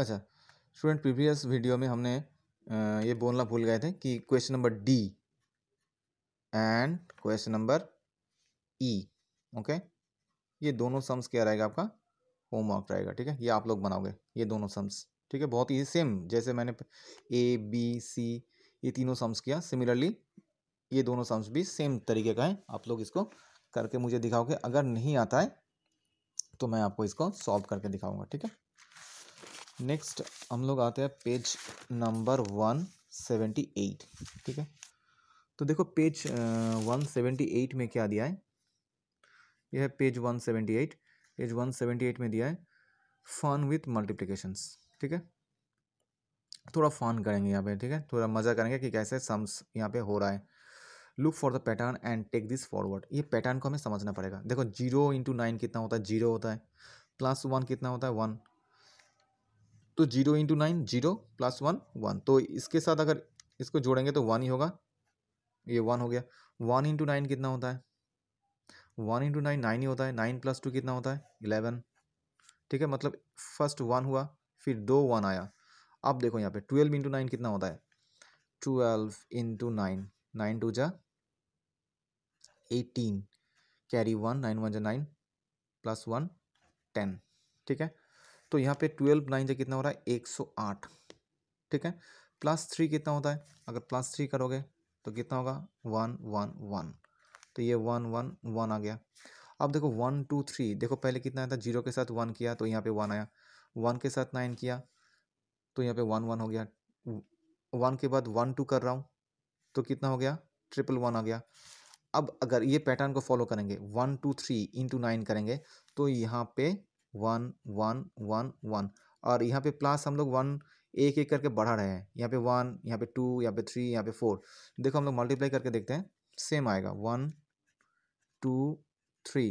अच्छा student previous video में हमने ये बोलना भूल गए थे कि question number D and question number E okay ये दोनों सम्स क्या रहेगा आपका होमवर्क रहेगा ठीक है ये आप लोग बनाओगे ये दोनों सम्स ठीक है बहुत ही सेम जैसे मैंने ए बी सी ये तीनों सम्स किया सिमिलरली ये दोनों सम्स भी सेम तरीके का है आप लोग इसको करके मुझे दिखाओगे अगर नहीं आता है तो मैं आपको इसको सॉल्व करके दिखाऊंगा ठीक है नेक्स्ट हम लोग आते हैं page number one seventy eight ठीक है तो देखो पेज वन सेवेंटी एट में क्या दिया है यह है page one seventy eight page one seventy eight में दिया है फन विथ मल्टीप्लिकेशंस ठीक है थोड़ा फन करेंगे यहाँ पे ठीक है थोड़ा मज़ा करेंगे कि कैसे सम्स यहाँ पे हो रहा है look for the pattern and take this forward ये पैटर्न को हमें समझना पड़ेगा देखो जीरो इंटू नाइन कितना होता है जीरो होता है प्लस वन कितना होता है वन तो zero into nine zero plus one one तो इसके साथ अगर इसको जोड़ेंगे तो वन ही होगा ये वन हो गया वन इंटू नाइन कितना होता है वन इंटू नाइन नाइन ही होता है नाइन प्लस टू कितना होता है इलेवन ठीक है मतलब फर्स्ट वन हुआ फिर दो वन आया अब देखो यहाँ पे ट्वेल्व इंटू नाइन कितना होता है twelve into nine nine two जा eighteen carry one nine one जा नाइन प्लस वन टेन ठीक है तो यहाँ पे ट्वेल्व नाइन जो कितना हो रहा है एक सौ आठ ठीक है प्लस थ्री कितना होता है अगर प्लस थ्री करोगे तो कितना होगा वन वन वन तो ये वन वन वन आ गया अब देखो वन टू थ्री देखो पहले कितना आया था जीरो के साथ वन किया तो यहाँ पे वन आया वन के साथ नाइन किया तो यहाँ पे वन वन हो गया वन के बाद वन टू कर रहा हूँ तो कितना हो गया ट्रिपल वन आ गया अब अगर ये पैटर्न को फॉलो करेंगे one two three into nine करेंगे तो यहाँ पे वन वन वन वन और यहाँ पे प्लस हम लोग वन एक एक करके बढ़ा रहे हैं यहाँ पे वन यहाँ पे टू यहाँ पे थ्री यहाँ पे फोर देखो हम लोग मल्टीप्लाई करके देखते हैं सेम आएगा one two three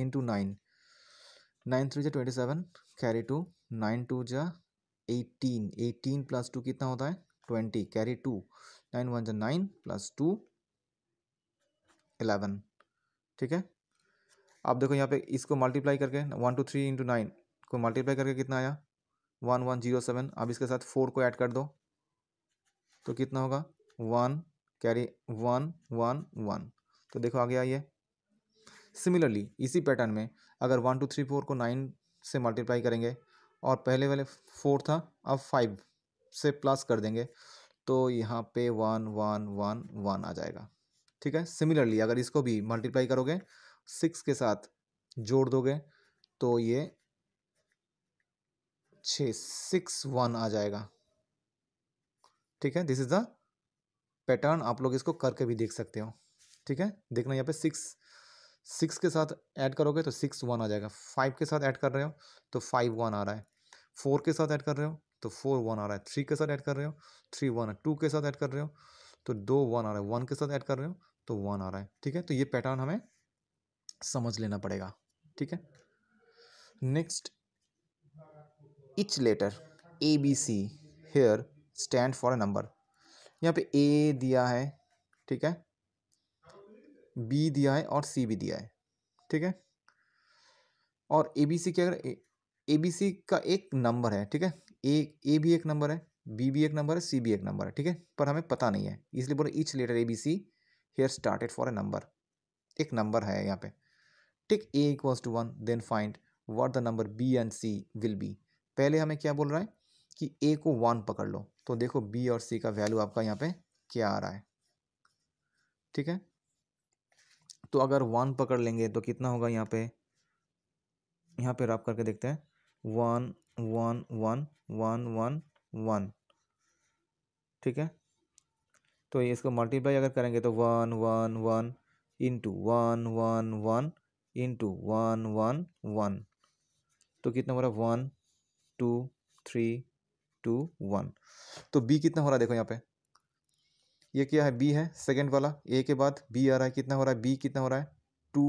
into nine nine three जो twenty seven carry two nine two जो एटीन एटीन प्लस टू कितना होता है twenty carry two nine one जो नाइन प्लस टू एलेवन ठीक है आप देखो यहाँ पे इसको मल्टीप्लाई करके one two three into nine को मल्टीप्लाई करके कितना आया वन वन जीरो सेवन अब इसके साथ फोर को ऐड कर दो तो कितना होगा one carry one one one तो देखो आगे आइए सिमिलरली इसी पैटर्न में अगर वन टू थ्री फोर को नाइन से मल्टीप्लाई करेंगे और पहले वाले फोर था अब फाइव से प्लस कर देंगे तो यहाँ पे वन वन वन वन आ जाएगा ठीक है सिमिलरली अगर इसको भी मल्टीप्लाई करोगे सिक्स के साथ जोड़ दोगे तो ये छ सिक्स वन आ जाएगा ठीक है दिस इज़ द पैटर्न आप लोग इसको करके भी देख सकते हो ठीक है देखना यहाँ पे सिक्स सिक्स के साथ ऐड करोगे तो सिक्स वन आ जाएगा फाइव के साथ ऐड कर रहे हो तो फाइव वन आ रहा है फोर के साथ ऐड कर रहे हो तो फोर वन आ रहा है थ्री के साथ ऐड कर रहे हो थ्री वन टू के साथ ऐड कर रहे हो तो दो वन आ रहा है वन के साथ ऐड कर रहे हो तो वन आ रहा है ठीक है तो ये पैटर्न हमें समझ लेना पड़ेगा ठीक है next each letter A B C here stand for a number यहाँ पे ए दिया है ठीक है बी दिया है और सी भी दिया है ठीक है और ए बी सी क्या ए बी सी का एक नंबर है ठीक है ए ए भी एक नंबर है बी भी एक नंबर है सी भी एक नंबर है ठीक है पर हमें पता नहीं है इसलिए बोलो each letter A B C here started for a number एक नंबर है यहाँ पे take a equals to one then find what the number b and c will be पहले हमें क्या बोल रहा है कि a को वन पकड़ लो तो देखो b और c का वैल्यू आपका यहाँ पे क्या आ रहा है ठीक है तो अगर वन पकड़ लेंगे तो कितना होगा यहाँ पे यहाँ पे रब करके देखते हैं one one one one one one ठीक है तो ये इसको मल्टीप्लाई अगर करेंगे तो one one one into one one one into one one one तो कितना हो रहा है one two three two one तो बी कितना हो रहा है देखो यहाँ पे ये क्या है बी है सेकंड वाला ए के बाद बी आ रहा है कितना हो रहा है बी कितना हो रहा है टू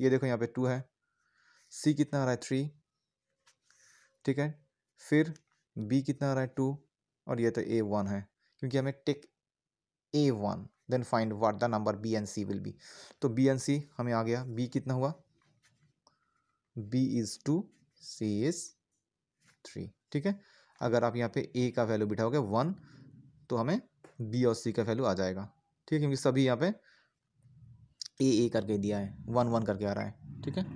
ये देखो यहाँ पे टू है सी कितना आ रहा है थ्री ठीक है फिर बी कितना आ रहा है टू और ये तो ए वन है क्योंकि हमें take A one then find what the number B and C will be तो बी एंड सी हमें आ गया बी कितना हुआ B is two C is three ठीक है अगर आप यहाँ पे ए का वैल्यू बिठाओगे वन तो हमें बी और सी का वैल्यू आ जाएगा ठीक है क्योंकि सभी यहाँ पे ए ए करके दिया है वन वन करके आ रहा है ठीक है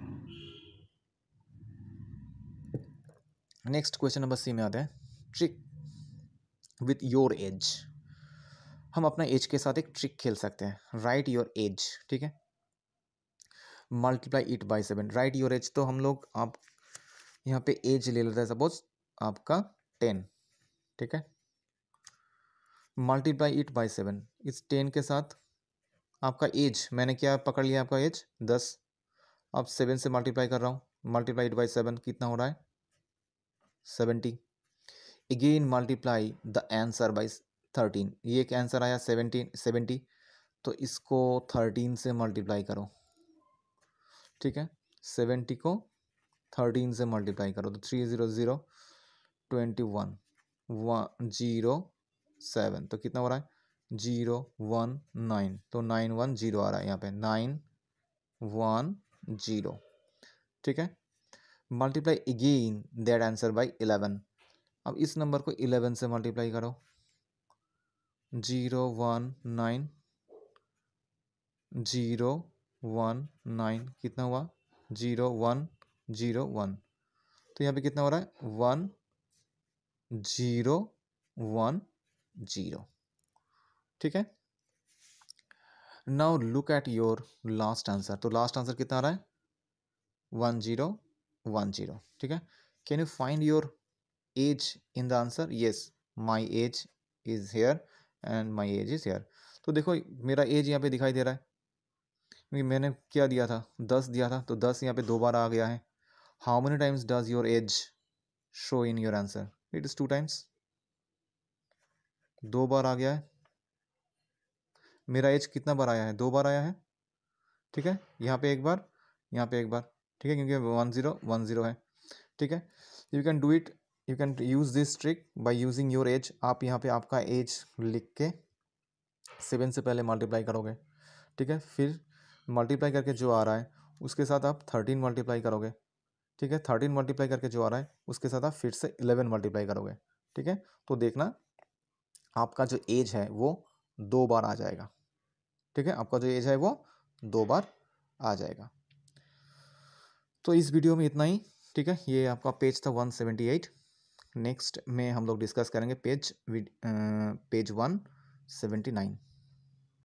नेक्स्ट क्वेश्चन नंबर सी में आते हैं ट्रिक विथ योर एज हम अपना एज के साथ एक ट्रिक खेल सकते हैं राइट योर एज ठीक है multiply it by seven right your age तो हम लोग आप यहाँ पे एज ले लेते हैं सपोज आपका टेन ठीक है मल्टीप्लाई इट बाई सेवन इस टेन के साथ आपका एज मैंने क्या पकड़ लिया आपका एज दस अब सेवन से मल्टीप्लाई कर रहा हूँ मल्टीप्लाई इट बाई सेवन कितना हो रहा है seventy again multiply the answer by thirteen ये एक आंसर आया सेवेंटीन सेवेंटी तो इसको थर्टीन से मल्टीप्लाई करो ठीक है सेवेंटी को थर्टीन से मल्टीप्लाई करो तो three zero zero twenty one one zero seven तो कितना हो रहा है जीरो वन नाइन तो नाइन वन जीरो आ रहा है यहाँ पे नाइन वन जीरो ठीक है multiply again that answer by eleven अब इस नंबर को इलेवन से मल्टीप्लाई करो zero one nine zero one nine कितना हुआ जीरो वन जीरो वन तो यहाँ पे कितना हो रहा है वन जीरो वन जीरो ठीक है now look at your last answer तो लास्ट आंसर कितना आ रहा है वन जीरो वन जीरो ठीक है can you find your age in the answer yes my age is here and my age is here तो देखो मेरा एज यहाँ पे दिखाई दे रहा है क्योंकि मैंने क्या दिया था दस दिया था तो दस यहाँ पे दो बार आ गया है how many times does your age show in your answer it is two times दो बार आ गया है मेरा एज कितना बार आया है दो बार आया है ठीक है यहाँ पे एक बार यहाँ पे एक बार ठीक है क्योंकि वन ज़ीरो वन ज़ीरो है ठीक है you can do it you can use this trick by using your age आप यहाँ पे आपका एज लिख के सेवन से पहले मल्टीप्लाई करोगे ठीक है फिर मल्टीप्लाई करके जो आ रहा है उसके साथ आप थर्टीन मल्टीप्लाई करोगे ठीक है थर्टीन मल्टीप्लाई करके जो आ रहा है उसके साथ आप फिर से इलेवन मल्टीप्लाई करोगे ठीक है तो देखना आपका जो एज है वो दो बार आ जाएगा ठीक है आपका जो एज है वो दो बार आ जाएगा तो इस वीडियो में इतना ही ठीक है ये आपका पेज था 178 नेक्स्ट में हम लोग डिस्कस करेंगे page page one seventy nine